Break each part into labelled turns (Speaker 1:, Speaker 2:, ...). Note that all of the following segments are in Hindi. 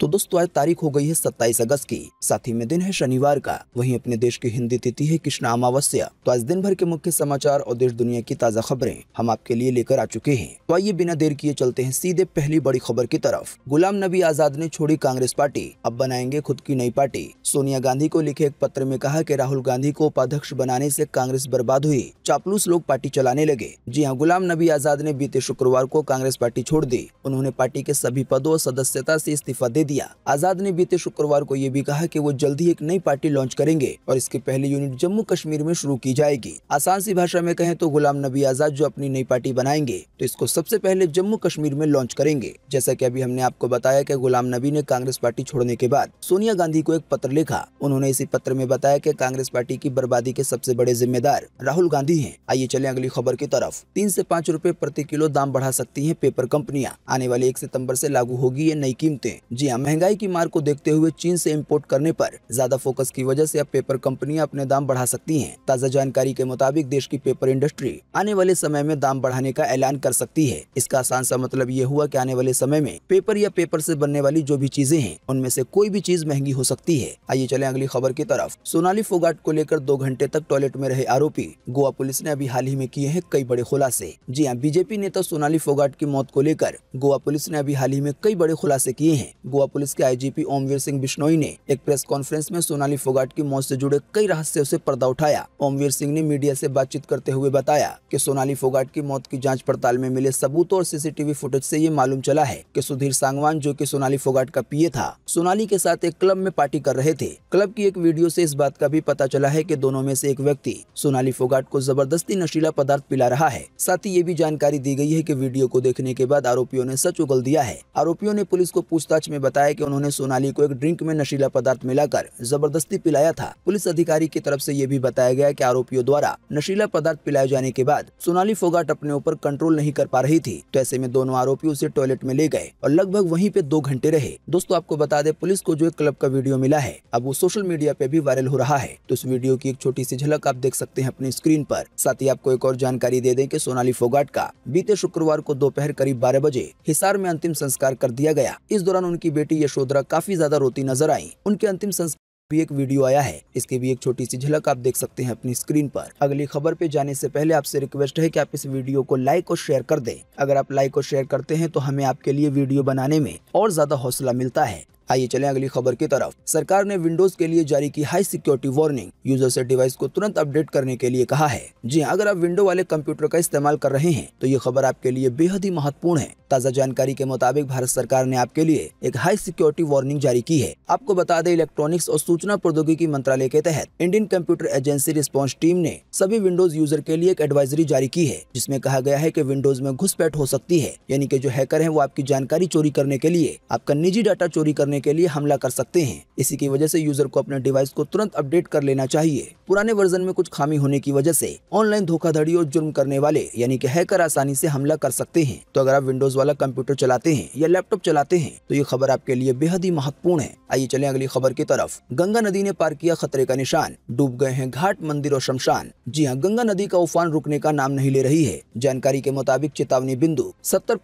Speaker 1: तो दोस्तों आज तारीख हो गई है सत्ताईस अगस्त की साथ ही में दिन है शनिवार का वहीं अपने देश की हिंदी तिथि है कृष्ण अमावस्या तो आज दिन भर के मुख्य समाचार और देश दुनिया की ताज़ा खबरें हम आपके लिए लेकर आ चुके हैं तो आइए बिना देर किए चलते हैं सीधे पहली बड़ी खबर की तरफ गुलाम नबी आजाद ने छोड़ी कांग्रेस पार्टी अब बनाएंगे खुद की नई पार्टी सोनिया गांधी को लिखे एक पत्र में कहा की राहुल गांधी को उपाध्यक्ष बनाने ऐसी कांग्रेस बर्बाद हुई चापलूस लोग पार्टी चलाने लगे जी हाँ गुलाम नबी आजाद ने बीते शुक्रवार को कांग्रेस पार्टी छोड़ दी उन्होंने पार्टी के सभी पदों और सदस्यता ऐसी इस्तीफा दे दिया आजाद ने बीते शुक्रवार को ये भी कहा कि वो जल्द ही एक नई पार्टी लॉन्च करेंगे और इसकी पहली यूनिट जम्मू कश्मीर में शुरू की जाएगी आसान सी भाषा में कहें तो गुलाम नबी आजाद जो अपनी नई पार्टी बनाएंगे तो इसको सबसे पहले जम्मू कश्मीर में लॉन्च करेंगे जैसा की अभी हमने आपको बताया की गुलाम नबी ने कांग्रेस पार्टी छोड़ने के बाद सोनिया गांधी को एक पत्र लिखा उन्होंने इसी पत्र में बताया की कांग्रेस पार्टी की बर्बादी के सबसे बड़े जिम्मेदार राहुल गांधी है आइए चले अगली खबर की तरफ तीन ऐसी पाँच रूपए प्रति किलो दाम बढ़ा सकती है पेपर कंपनियाँ आने वाले एक सितम्बर ऐसी लागू होगी ये नई कीमतें जी हाँ, महंगाई की मार को देखते हुए चीन से इम्पोर्ट करने पर ज्यादा फोकस की वजह से अब पेपर कंपनियां अपने दाम बढ़ा सकती हैं ताज़ा जानकारी के मुताबिक देश की पेपर इंडस्ट्री आने वाले समय में दाम बढ़ाने का ऐलान कर सकती है इसका आसान सा मतलब ये हुआ की आने वाले समय में पेपर या पेपर ऐसी बनने वाली जो भी चीजें हैं उनमें ऐसी कोई भी चीज महंगी हो सकती है आइए चले अगली खबर की तरफ सोनाली फोगाट को लेकर दो घंटे तक टॉयलेट में रहे आरोपी गोवा पुलिस ने अभी हाल ही में किए हैं कई बड़े खुलासे जी हाँ बीजेपी नेता सोनाली फोगाट की मौत को लेकर गोवा पुलिस ने अभी हाल ही में कई बड़े खुलासे किए हैं गोवा पुलिस के आईजीपी ओमवीर सिंह बिश्नोई ने एक प्रेस कॉन्फ्रेंस में सोनाली फोगाट की मौत से जुड़े कई रहस्यों से पर्दा उठाया ओमवीर सिंह ने मीडिया से बातचीत करते हुए बताया कि सोनाली फोगाट की मौत की जांच पड़ताल में मिले सबूतों और सीसीटीवी फुटेज से ये मालूम चला है कि सुधीर सांगवान जो कि सोनाली फोगाट का पीए था सोनाली के साथ एक क्लब में पार्टी कर रहे थे क्लब की एक वीडियो ऐसी इस बात का भी पता चला है की दोनों में ऐसी एक व्यक्ति सोनाली फोगाट को जबरदस्ती नशीला पदार्थ पिला रहा है साथ ही ये भी जानकारी दी गयी है की वीडियो को देखने के बाद आरोपियों ने सच उगल दिया है आरोपियों ने पुलिस को पूछताछ में बताया बताया कि उन्होंने सोनाली को एक ड्रिंक में नशीला पदार्थ मिलाकर जबरदस्ती पिलाया था पुलिस अधिकारी की तरफ से ये भी बताया गया कि आरोपियों द्वारा नशीला पदार्थ पिलाए जाने के बाद सोनाली फोगाट अपने ऊपर कंट्रोल नहीं कर पा रही थी तो ऐसे में दोनों आरोपी उसे टॉयलेट में ले गए और लगभग वहीं पे दो घंटे रहे दोस्तों आपको बता दे पुलिस को जो एक क्लब का वीडियो मिला है अब वो सोशल मीडिया पे भी वायरल हो रहा है तो इस वीडियो की एक छोटी सी झलक आप देख सकते हैं अपनी स्क्रीन पर साथ ही आपको एक और जानकारी दे दे की सोनाली फोगाट का बीते शुक्रवार को दोपहर करीब बारह बजे हिसार में अंतिम संस्कार कर दिया गया इस दौरान उनकी बेटी यशोधरा काफी ज्यादा रोती नजर आई उनके अंतिम संस्कार भी एक वीडियो आया है इसकी भी एक छोटी सी झलक आप देख सकते हैं अपनी स्क्रीन पर अगली खबर पे जाने से पहले आपसे रिक्वेस्ट है कि आप इस वीडियो को लाइक और शेयर कर दें अगर आप लाइक और शेयर करते हैं तो हमें आपके लिए वीडियो बनाने में और ज्यादा हौसला मिलता है आइए चले अगली खबर की तरफ सरकार ने विंडोज के लिए जारी की हाई सिक्योरिटी वार्निंग यूजर से डिवाइस को तुरंत अपडेट करने के लिए कहा है जी हाँ, अगर आप विंडो वाले कंप्यूटर का इस्तेमाल कर रहे हैं तो ये खबर आपके लिए बेहद ही महत्वपूर्ण है ताज़ा जानकारी के मुताबिक भारत सरकार ने आपके लिए एक हाई सिक्योरिटी वार्निंग जारी की है आपको बता दें इलेक्ट्रॉनिक्स और सूचना प्रौद्योगिकी मंत्रालय के तहत Indian computer agency response team ने सभी विंडोज यूजर के लिए एक एडवाइजरी जारी की है जिसमे कहा गया है की विंडोज में घुसपैठ हो सकती है यानी की जो हैकर है वो आपकी जानकारी चोरी करने के लिए आपका निजी डाटा चोरी करने के लिए हमला कर सकते हैं इसी की वजह से यूजर को अपने डिवाइस को तुरंत अपडेट कर लेना चाहिए पुराने वर्जन में कुछ खामी होने की वजह से ऑनलाइन धोखाधड़ी और जुर्म करने वाले यानी कि हैकर आसानी से हमला कर सकते हैं तो अगर आप विंडोज वाला कंप्यूटर चलाते हैं या लैपटॉप चलाते हैं तो ये खबर आपके लिए बेहद ही महत्वपूर्ण है आइए चले अगली खबर की तरफ गंगा नदी ने पार किया खतरे का निशान डूब गए हैं घाट मंदिर और शमशान जी हाँ गंगा नदी का उफान रुकने का नाम नहीं ले रही है जानकारी के मुताबिक चेतावनी बिंदु सत्तर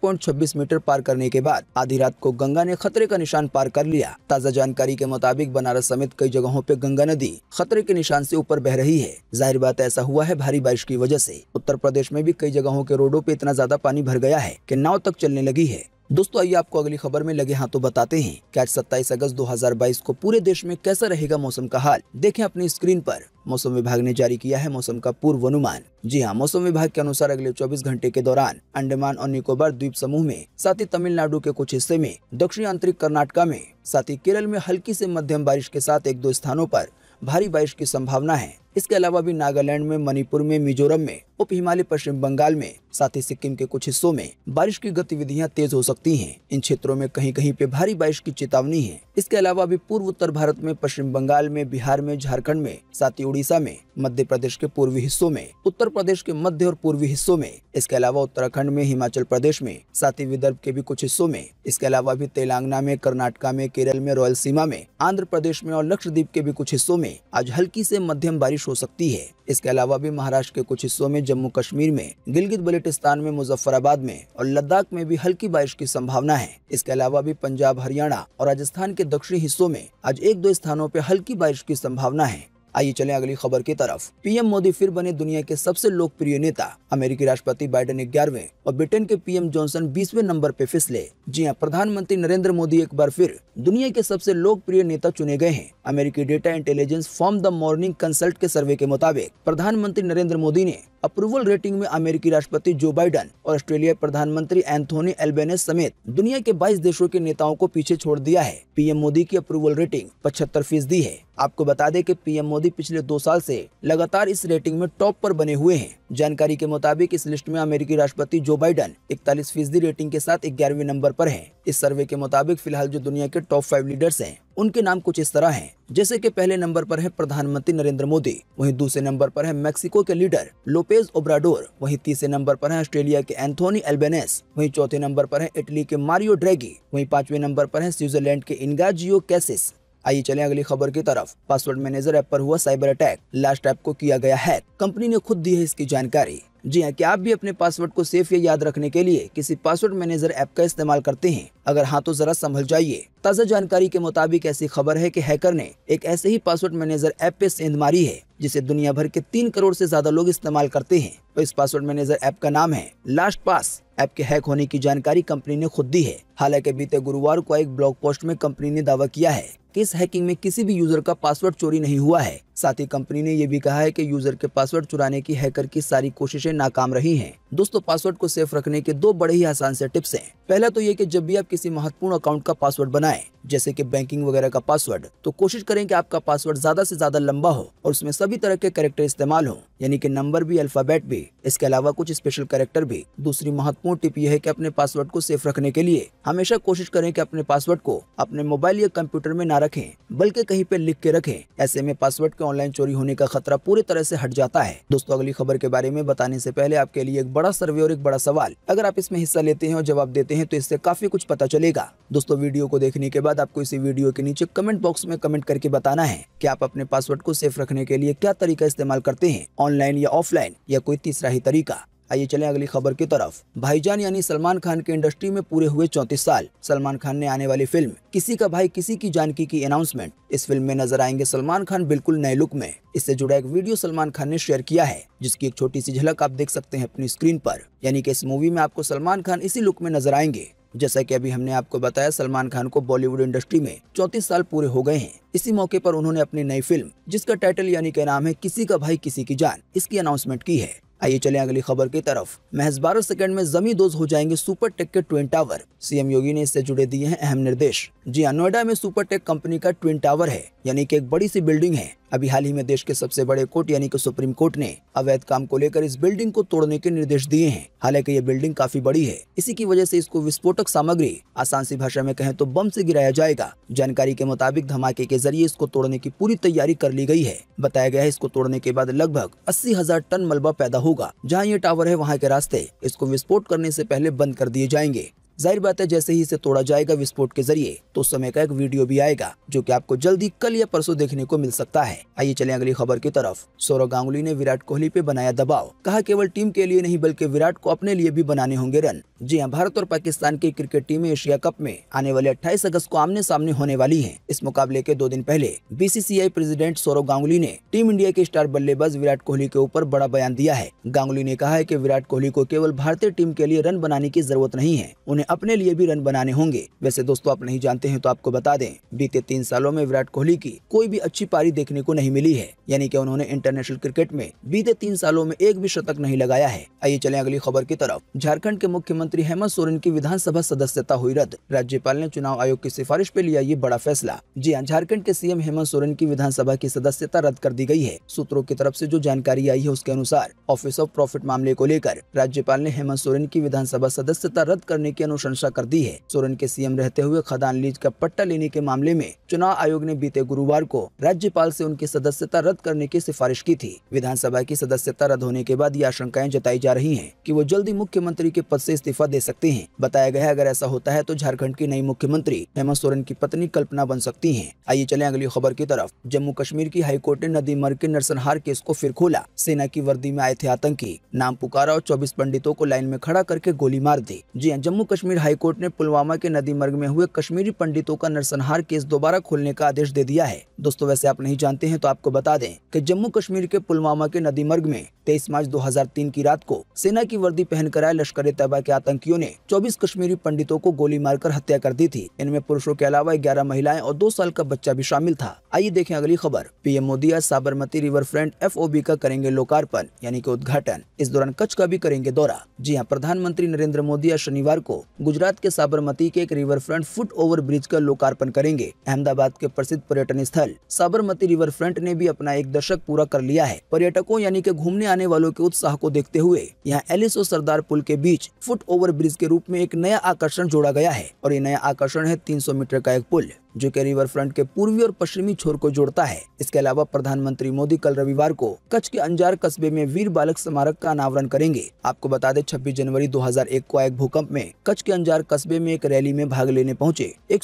Speaker 1: मीटर पार करने के बाद आधी रात को गंगा ने खतरे का निशान पार कर लिया ताज़ा जानकारी के मुताबिक बनारस समेत कई जगहों पे गंगा नदी खतरे के निशान से ऊपर बह रही है जाहिर बात ऐसा हुआ है भारी बारिश की वजह से उत्तर प्रदेश में भी कई जगहों के रोडों पे इतना ज्यादा पानी भर गया है कि नाव तक चलने लगी है दोस्तों आइए आपको अगली खबर में लगे हाथों बताते हैं कि आज 27 अगस्त 2022 को पूरे देश में कैसा रहेगा मौसम का हाल देखें अपनी स्क्रीन पर मौसम विभाग ने जारी किया है मौसम का पूर्वानुमान जी हाँ मौसम विभाग के अनुसार अगले 24 घंटे के दौरान अंडमान और निकोबार द्वीप समूह में साथ ही तमिलनाडु के कुछ हिस्से में दक्षिण आंतरिक कर्नाटका में साथ ही केरल में हल्की ऐसी मध्यम बारिश के साथ एक दो स्थानों आरोप भारी बारिश की संभावना है इसके अलावा भी नागालैंड में मणिपुर में मिजोरम में उप हिमालय पश्चिम बंगाल में साथ ही सिक्किम के कुछ हिस्सों में बारिश की गतिविधियां तेज हो सकती हैं इन क्षेत्रों में कहीं कहीं पे भारी बारिश की चेतावनी है इसके अलावा भी पूर्व उत्तर भारत में पश्चिम बंगाल में बिहार में झारखंड में साथ ही उड़ीसा में मध्य प्रदेश के पूर्वी हिस्सों में उत्तर प्रदेश के मध्य और पूर्वी हिस्सों में इसके अलावा उत्तराखंड में हिमाचल प्रदेश में साथ ही विदर्भ के भी कुछ हिस्सों में इसके अलावा भी तेलंगाना में कर्नाटका में केरल में रॉयल सीमा में आंध्र प्रदेश में और लक्षद्वीप के भी कुछ हिस्सों में आज हल्की ऐसी मध्यम बारिश हो सकती है इसके अलावा भी महाराष्ट्र के कुछ हिस्सों में जम्मू कश्मीर में गिलगित बल्टिस्तान में मुजफ्फराबाद में और लद्दाख में भी हल्की बारिश की संभावना है इसके अलावा भी पंजाब हरियाणा और राजस्थान के दक्षिणी हिस्सों में आज एक दो स्थानों पर हल्की बारिश की संभावना है आइए चले अगली खबर की तरफ पीएम मोदी फिर बने दुनिया के सबसे लोकप्रिय नेता अमेरिकी राष्ट्रपति बाइडेन ग्यारहवें और ब्रिटेन के पीएम जॉनसन बीसवें नंबर पे फिसले जी हाँ प्रधानमंत्री नरेंद्र मोदी एक बार फिर दुनिया के सबसे लोकप्रिय नेता चुने गए हैं अमेरिकी data intelligence firm the Morning Consult के सर्वे के मुताबिक प्रधानमंत्री नरेंद्र मोदी ने अप्रूवल रेटिंग में अमेरिकी राष्ट्रपति जो बाइडन और ऑस्ट्रेलिया प्रधानमंत्री एंथोनी एल्बेनेस समेत दुनिया के 22 देशों के नेताओं को पीछे छोड़ दिया है पीएम मोदी की अप्रूवल रेटिंग पचहत्तर फीसदी है आपको बता दें कि पीएम मोदी पिछले दो साल से लगातार इस रेटिंग में टॉप पर बने हुए हैं जानकारी के मुताबिक इस लिस्ट में अमेरिकी राष्ट्रपति जो बाइडन इकतालीस फीसदी रेटिंग के साथ ग्यारहवीं नंबर आरोप है इस सर्वे के मुताबिक फिलहाल जो दुनिया के टॉप फाइव लीडर्स हैं उनके नाम कुछ इस तरह हैं जैसे कि पहले नंबर पर है प्रधानमंत्री नरेंद्र मोदी वहीं दूसरे नंबर पर है मेक्सिको के लीडर लोपेज ओब्राडोर वहीं तीसरे नंबर पर है ऑस्ट्रेलिया के एंथोनी एल्बेनेस वहीं चौथे नंबर पर है इटली के मारियो ड्रेगी वहीं पांचवें नंबर पर है स्विट्जरलैंड के इनगाजियो कैसिस आइए चले अगली खबर की तरफ पासवर्ड मैनेजर ऐप पर हुआ साइबर अटैक लास्ट ऐप को किया गया हैक कंपनी ने खुद दी है इसकी जानकारी जी हाँ क्या आप भी अपने पासवर्ड को सेफ या याद रखने के लिए किसी पासवर्ड मैनेजर ऐप का इस्तेमाल करते हैं अगर हाँ तो जरा संभल जाइए ताज़ा जानकारी के मुताबिक ऐसी खबर है कि हैकर ने एक ऐसे ही पासवर्ड मैनेजर ऐप पे सेंध मारी है जिसे दुनिया भर के तीन करोड़ से ज्यादा लोग इस्तेमाल करते हैं तो इस पासवर्ड मैनेजर ऐप का नाम है लास्ट पास ऐप के हैक होने की जानकारी कंपनी ने खुद दी है हालांकि बीते गुरुवार को एक ब्लॉग पोस्ट में कंपनी ने दावा किया है कि इस हैकिंग में किसी भी यूजर का पासवर्ड चोरी नहीं हुआ है साथ ही कंपनी ने यह भी कहा है कि यूजर के पासवर्ड चुराने की हैकर की सारी कोशिशें नाकाम रही हैं दोस्तों पासवर्ड को सेफ रखने के दो बड़े ही आसान से टिप्स हैं पहला तो ये कि जब भी आप किसी महत्वपूर्ण अकाउंट का पासवर्ड बनाएं जैसे कि बैंकिंग वगैरह का पासवर्ड तो कोशिश करें कि आपका पासवर्ड ज्यादा ऐसी ज्यादा लंबा हो और उसमें सभी तरह के करेक्टर इस्तेमाल हो यानी कि नंबर भी अल्फ़ाबेट भी इसके अलावा कुछ स्पेशल कैरेक्टर भी दूसरी महत्वपूर्ण टिप यह है कि अपने पासवर्ड को सेफ रखने के लिए हमेशा कोशिश करें कि अपने पासवर्ड को अपने मोबाइल या कंप्यूटर में ना रखें बल्कि कहीं पे लिख के रखें ऐसे में पासवर्ड के ऑनलाइन चोरी होने का खतरा पूरी तरह ऐसी हट जाता है दोस्तों अगली खबर के बारे में बताने ऐसी पहले आपके लिए एक बड़ा सर्वे और एक बड़ा सवाल अगर आप इसमें हिस्सा लेते हैं और जवाब देते हैं तो इससे काफी कुछ पता चलेगा दोस्तों वीडियो को देखने के बाद आपको इसी वीडियो के नीचे कमेंट बॉक्स में कमेंट करके बताना है की आप अपने पासवर्ड को सेफ रखने के लिए क्या तरीका इस्तेमाल करते हैं ऑनलाइन या ऑफलाइन या कोई तीसरा ही तरीका आइए चले अगली खबर की तरफ भाईजान यानी सलमान खान के इंडस्ट्री में पूरे हुए चौंतीस साल सलमान खान ने आने वाली फिल्म किसी का भाई किसी की जानकी की अनाउंसमेंट इस फिल्म में नजर आएंगे सलमान खान बिल्कुल नए लुक में इससे जुड़ा एक वीडियो सलमान खान ने शेयर किया है जिसकी एक छोटी सी झलक आप देख सकते हैं अपनी स्क्रीन पर यानी कि इस मूवी में आपको सलमान खान इसी लुक में नजर आएंगे जैसा कि अभी हमने आपको बताया सलमान खान को बॉलीवुड इंडस्ट्री में चौतीस साल पूरे हो गए हैं इसी मौके पर उन्होंने अपनी नई फिल्म जिसका टाइटल यानी के नाम है किसी का भाई किसी की जान इसकी अनाउंसमेंट की है आइए चले अगली खबर की तरफ महज बारह सेकंड में जमी दोज हो जाएंगे सुपर टेक के ट्विन टावर सीएम योगी ने इससे जुड़े दिए हैं अहम निर्देश जी हाँ नोएडा में सुपर टेक कंपनी का ट्विन टावर है यानी कि एक बड़ी सी बिल्डिंग है अभी हाल ही में देश के सबसे बड़े कोर्ट यानी कि सुप्रीम कोर्ट ने अवैध काम को लेकर इस बिल्डिंग को तोड़ने के निर्देश दिए हैं हालांकि ये बिल्डिंग काफी बड़ी है इसी की वजह से इसको विस्फोटक सामग्री आसान सी भाषा में कहें तो बम से गिराया जाएगा जानकारी के मुताबिक धमाके के जरिए इसको तोड़ने की पूरी तैयारी कर ली गयी है बताया गया है इसको तोड़ने के बाद लगभग अस्सी हजार टन मलबा पैदा होगा जहाँ ये टावर है वहाँ के रास्ते इसको विस्फोट करने ऐसी पहले बंद कर दिए जाएंगे जाहिर बात है जैसे ही इसे तोड़ा जाएगा विस्फोट के जरिए तो उस समय का एक वीडियो भी आएगा जो की आपको जल्दी कल या परसों देखने को मिल सकता है आइए चले अगली खबर की तरफ सौरव गांगुली ने विराट कोहली पे बनाया दबाव कहा केवल टीम के लिए नहीं बल्कि विराट को अपने लिए भी बनाने होंगे रन जी हाँ भारत और पाकिस्तान की क्रिकेट टीम एशिया कप में आने वाले अट्ठाईस अगस्त को आमने सामने होने वाली है इस मुकाबले के दो दिन पहले बीसीसीआई प्रेसिडेंट सौरव गांगुली ने टीम इंडिया के स्टार बल्लेबाज विराट कोहली के ऊपर बड़ा बयान दिया है गांगुली ने कहा है की विराट कोहली को केवल भारतीय टीम के लिए रन बनाने की जरूरत नहीं है उन्हें अपने लिए भी रन बनाने होंगे वैसे दोस्तों आप नहीं जानते हैं तो आपको बता दें बीते तीन सालों में विराट कोहली की कोई भी अच्छी पारी देखने को नहीं मिली है यानी कि उन्होंने इंटरनेशनल क्रिकेट में बीते तीन सालों में एक भी शतक नहीं लगाया है आइए चले अगली खबर की तरफ झारखण्ड के मुख्यमंत्री हेमंत सोरेन की विधानसभा सदस्यता हुई रद्द राज्यपाल ने चुनाव आयोग की सिफारिश पे लिया ये बड़ा फैसला जी हाँ झारखण्ड के सीएम हेमंत सोरेन की विधानसभा की सदस्यता रद्द कर दी गई है सूत्रों की तरफ से जो जानकारी आई है उसके अनुसार ऑफिस ऑफ प्रॉफिट मामले को लेकर राज्यपाल ने हेमंत सोरेन की विधानसभा सदस्यता रद्द करने की अनुशंसा कर दी है सोरेन के सीएम रहते हुए खदान लीज का पट्टा लेने के मामले में चुनाव आयोग ने बीते गुरुवार को राज्यपाल से उनकी सदस्यता रद्द करने की सिफारिश की थी विधानसभा की सदस्यता रद्द होने के बाद ये आशंकाएं जताई जा रही है की वो जल्दी मुख्यमंत्री के पद ऐसी इस्तीफा दे सकते हैं बताया गया अगर ऐसा होता है तो झारखण्ड की नई मुख्यमंत्री हेमंत सोरेन की पत्नी कल्पना बन सकती है आइए चले अगली खबर की तरफ जम्मू कश्मीर की हाईकोर्ट ने नदी मर के नरसंहार केस को फिर खोला सेना की वर्दी में आए थे आतंकी नाम पुकारा और 24 पंडितों को लाइन में खड़ा करके गोली मार दी जी जम्मू कश्मीर कश्मीर हाईकोर्ट ने पुलवामा के नदी मर्ग में हुए कश्मीरी पंडितों का नरसंहार केस दोबारा खोलने का आदेश दे दिया है दोस्तों वैसे आप नहीं जानते हैं तो आपको बता दें कि जम्मू कश्मीर के पुलवामा के नदी मर्ग में 23 मार्च 2003 की रात को सेना की वर्दी पहन कर आए लश्कर तैयबा के आतंकियों ने 24 कश्मीरी पंडितों को गोली मारकर हत्या कर दी थी इनमें पुरुषों के अलावा ग्यारह महिलाएं और दो साल का बच्चा भी शामिल था आइए देखें अगली खबर पीएम मोदी आज साबरमती रिवर फ्रंट एफ का करेंगे लोकार्पण यानी कि उद्घाटन इस दौरान कच्छ का भी करेंगे दौरा जी हाँ प्रधानमंत्री नरेंद्र मोदी आज शनिवार को गुजरात के साबरमती के एक river front foot over bridge का लोकार्पण करेंगे अहमदाबाद के प्रसिद्ध पर्यटन स्थल साबरमती रिवर फ्रंट ने भी अपना एक दशक पूरा कर लिया है पर्यटकों यानी के घूमने आने वालों के उत्साह को देखते हुए यहाँ एलिस और सरदार पुल के बीच फुट ओवर ब्रिज के रूप में एक नया आकर्षण जोड़ा गया है और ये नया आकर्षण है तीन मीटर का एक पुल जो कि रिवर फ्रंट के पूर्वी और पश्चिमी छोर को जोड़ता है इसके अलावा प्रधानमंत्री मोदी कल रविवार को कच्छ के अंजार कस्बे में वीर बालक स्मारक का अनावरण करेंगे आपको बता दें छब्बीस जनवरी दो को आए भूकंप में कच्छ के अंजार कस्बे में एक रैली में भाग लेने पहुँचे एक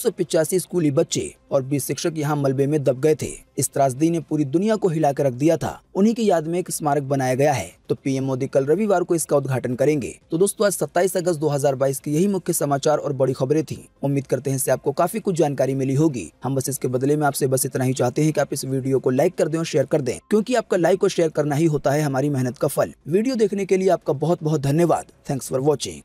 Speaker 1: स्कूली बच्चे और बीस शिक्षक यहाँ मलबे में दब गए थे इस त्रासदी ने पूरी दुनिया को हिला के रख दिया था उन्हीं की याद में एक स्मारक बनाया गया है तो पीएम मोदी कल रविवार को इसका उद्घाटन करेंगे तो दोस्तों आज 27 अगस्त 2022 की यही मुख्य समाचार और बड़ी खबरें थी उम्मीद करते हैं इससे आपको काफी कुछ जानकारी मिली हो होगी हम बस इसके बदले में आपसे बस इतना ही चाहते हैं कि आप इस वीडियो को लाइक कर दें और शेयर कर दें क्योंकि आपका लाइक और शेयर करना ही होता है हमारी मेहनत का फल वीडियो देखने के लिए आपका बहुत बहुत धन्यवाद थैंक्स फॉर वॉचिंग